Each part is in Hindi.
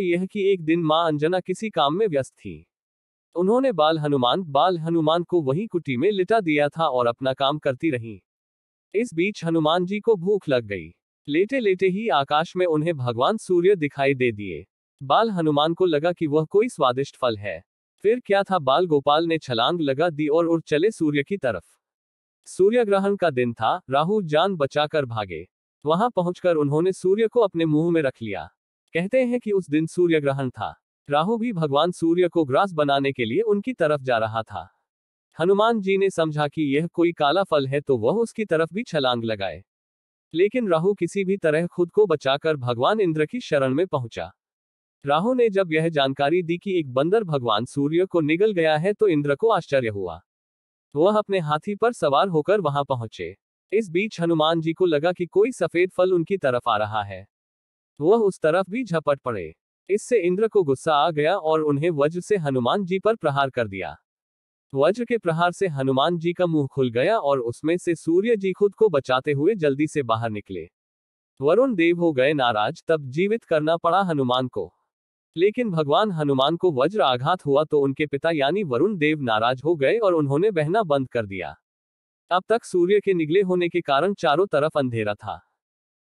हुआ यह कि एक दिन माँ अंजना किसी काम में व्यस्त थी उन्होंने बाल हनुमान बाल हनुमान को वही कुटी में लिटा दिया था और अपना काम करती रही इस बीच हनुमान जी को भूख लग गई लेटे लेटे ही आकाश में उन्हें भगवान सूर्य दिखाई दे दिए बाल हनुमान को लगा कि वह कोई स्वादिष्ट फल है फिर क्या था बाल गोपाल ने छलांग लगा दी और उड़ चले सूर्य की तरफ सूर्य ग्रहण का दिन था राहु जान बचाकर भागे वहां पहुंचकर उन्होंने सूर्य को अपने मुंह में रख लिया कहते हैं कि उस दिन सूर्य ग्रहण था राहु भी भगवान सूर्य को ग्रास बनाने के लिए उनकी तरफ जा रहा था हनुमान जी ने समझा कि यह कोई काला फल है तो वह उसकी तरफ भी छलांग लगाए लेकिन राहु किसी भी तरह खुद को बचाकर भगवान इंद्र की शरण में पहुंचा राहु ने जब यह जानकारी दी कि एक बंदर भगवान सूर्य को निगल गया है तो इंद्र को आश्चर्य हुआ वह अपने हाथी पर सवार होकर वहां पहुंचे इस बीच हनुमान जी को लगा कि कोई सफेद फल उनकी तरफ आ रहा है तो वह उस तरफ भी झपट पड़े इससे इंद्र को गुस्सा आ गया और उन्हें वज्र से हनुमान जी पर प्रहार कर दिया वज्र के प्रहार से हनुमान जी का मुंह खुल गया और उसमें से सूर्य जी खुद को बचाते हुए जल्दी से बाहर निकले वरुण देव हो गए नाराज तब जीवित करना पड़ा हनुमान को लेकिन भगवान हनुमान को वज्र आघात हुआ तो उनके पिता यानी वरुण देव नाराज हो गए और उन्होंने बहना बंद कर दिया अब तक सूर्य के निगले होने के कारण चारों तरफ अंधेरा था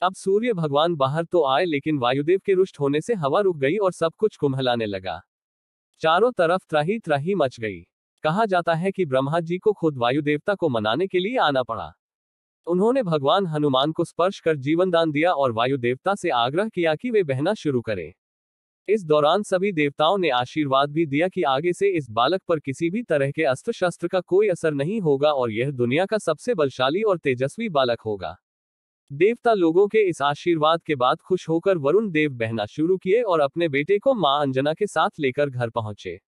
अब सूर्य भगवान बाहर तो आए लेकिन वायुदेव के रुष्ट होने से हवा रुक गई और सब कुछ कुम्हलाने लगा चारों तरफ त्राही त्राही मच गई कहा जाता है कि ब्रह्मा जी को खुद वायु देवता को मनाने के लिए आना पड़ा उन्होंने भगवान हनुमान को स्पर्श कर जीवन दान दिया और वायु देवता से आग्रह किया कि वे बहना शुरू करें इस दौरान सभी देवताओं ने आशीर्वाद भी दिया कि आगे से इस बालक पर किसी भी तरह के अस्त्र शस्त्र का कोई असर नहीं होगा और यह दुनिया का सबसे बलशाली और तेजस्वी बालक होगा देवता लोगों के इस आशीर्वाद के बाद खुश होकर वरुण देव बहना शुरू किए और अपने बेटे को मां अंजना के साथ लेकर घर पहुंचे